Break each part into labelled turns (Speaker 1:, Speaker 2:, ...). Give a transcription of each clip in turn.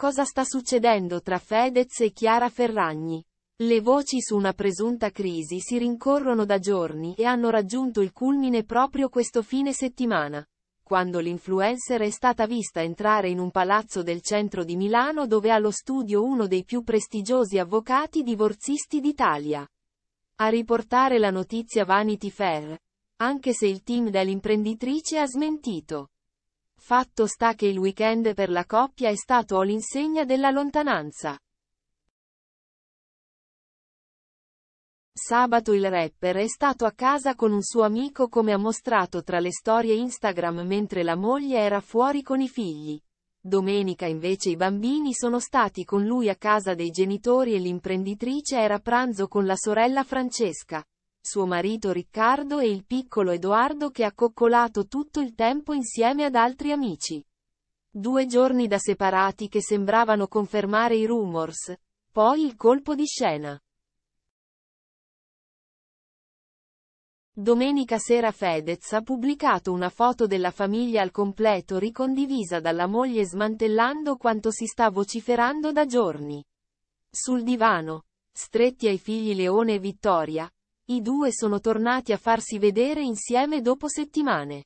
Speaker 1: Cosa sta succedendo tra Fedez e Chiara Ferragni? Le voci su una presunta crisi si rincorrono da giorni e hanno raggiunto il culmine proprio questo fine settimana, quando l'influencer è stata vista entrare in un palazzo del centro di Milano dove ha lo studio uno dei più prestigiosi avvocati divorzisti d'Italia. A riportare la notizia Vanity Fair, anche se il team dell'imprenditrice ha smentito. Fatto sta che il weekend per la coppia è stato all'insegna della lontananza. Sabato il rapper è stato a casa con un suo amico come ha mostrato tra le storie Instagram mentre la moglie era fuori con i figli. Domenica invece i bambini sono stati con lui a casa dei genitori e l'imprenditrice era a pranzo con la sorella Francesca suo marito Riccardo e il piccolo Edoardo che ha coccolato tutto il tempo insieme ad altri amici. Due giorni da separati che sembravano confermare i rumors. Poi il colpo di scena. Domenica sera Fedez ha pubblicato una foto della famiglia al completo ricondivisa dalla moglie smantellando quanto si sta vociferando da giorni. Sul divano, stretti ai figli Leone e Vittoria, i due sono tornati a farsi vedere insieme dopo settimane.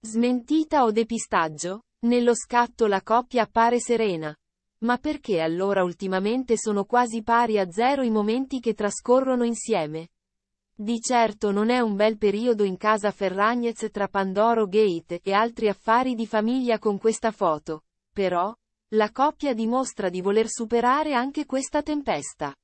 Speaker 1: Smentita o depistaggio? Nello scatto la coppia appare serena. Ma perché allora ultimamente sono quasi pari a zero i momenti che trascorrono insieme? Di certo non è un bel periodo in casa Ferragnez tra Pandoro Gate e altri affari di famiglia con questa foto. Però, la coppia dimostra di voler superare anche questa tempesta.